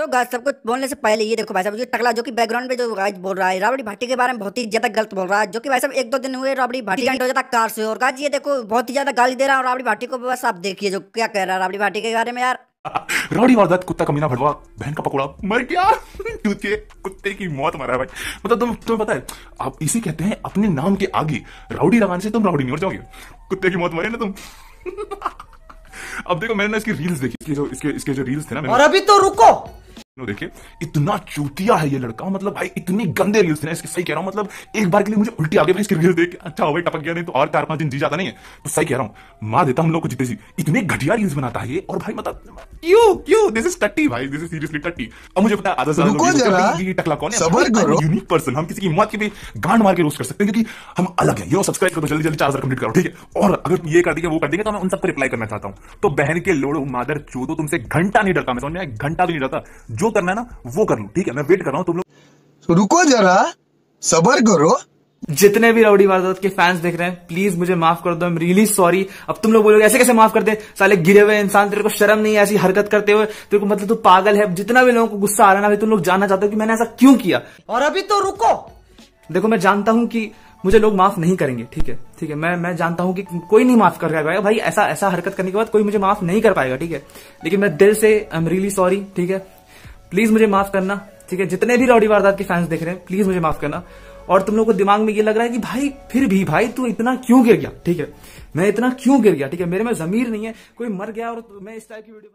तो गाइस सबको बोलने से पहले ये देखो भाई साहब जो टकला जो कि बैकग्राउंड में जो गाइस बोल रहा है राबड़ी भाटी के बारे में बहुत ही ज्यादा गलत बोल रहा है जो कि भाई साहब एक दो दिन हुए राबड़ी भाटी हो जाता कार से और गाइस ये देखो बहुत ही ज्यादा गाली दे रहा है राबड़ी भाटी को बस आप देखिए जो क्या कह रहा है राबड़ी भाटी के बारे में यार रावड़ी वारदात कुत्ता कमीना भड़वा बहन का पकौड़ा मर गया क्योंकि कुत्ते की मौत मरा भाई मतलब तुम तुम्हें पता है आप इसी कहते हैं अपने नाम के आगे राउडी लगाने से तुम राउडी नहीं हो जाओगे कुत्ते की मौत मरे ना तुम अब देखो मैंने ना इसकी रील्स देखी इसके जो इसके इसके जो रील्स थे ना और अभी तो रुको देखिए इतना चूतिया है ये लड़का मतलब भाई इतनी गंदे रील्स ने इसके सही कह रहा हूं मतलब एक बार के लिए मुझे उल्टी आ गई इसकी रील देख अच्छा हो भाई टपक गया नहीं तो और चार पांच दिन जी जाता नहीं है तो सही कह रहा हूं मां देता हम लोग को जीते जी इतने घटिया रील्स बनाता है ये और भाई मतलब क्यों क्यों दिस इज टट्टी भाई दिस इज सीरियसली टट्टी अब मुझे पता आधा साल टकला कौन है यूनिक पर्सन हम किसी की मौत की भी गांड मार के रोज कर सकते हैं क्योंकि हम अलग है यो सब्सक्राइब करो जल्दी जल्दी चार हजार कंप्लीट करो ठीक है और अगर ये कर देंगे वो कर देंगे तो मैं उन सबको रिप्लाई करना चाहता हूं तो बहन के लोड़ो मादर चोदो तुमसे घंटा नहीं डरता मैं समझ में घंटा भी नहीं डरता जो करना है ना वो कर लूँ ठीक है मैं वेट कर रहा हूँ तुम लोग तो रुको जरा सबर करो जितने भी रवड़ी वारदात के फैंस देख रहे हैं प्लीज मुझे माफ कर दो आई एम रियली सॉरी अब तुम लोग बोलोगे ऐसे कैसे माफ करते दे साले गिरे हुए इंसान तेरे को शर्म नहीं है ऐसी हरकत करते हुए तेरे को मतलब तू पागल है जितना भी लोगों को गुस्सा आ रहा है ना तुम लोग जानना चाहते हो कि मैंने ऐसा क्यों किया और अभी तो रुको देखो मैं जानता हूं कि मुझे लोग माफ नहीं करेंगे ठीक है ठीक है मैं मैं जानता हूं कि कोई नहीं माफ कर पाएगा भाई ऐसा ऐसा हरकत करने के बाद कोई मुझे माफ नहीं कर पाएगा ठीक है लेकिन मैं दिल से आई एम रियली सॉरी ठीक है प्लीज मुझे माफ करना ठीक है जितने भी रॉडी वारदात के फैंस देख रहे हैं प्लीज मुझे माफ करना और तुम लोग को दिमाग में ये लग रहा है कि भाई फिर भी भाई तू इतना क्यों गिर गया ठीक है मैं इतना क्यों गिर गया ठीक है मेरे में जमीर नहीं है कोई मर गया और मैं इस टाइप की वीडियो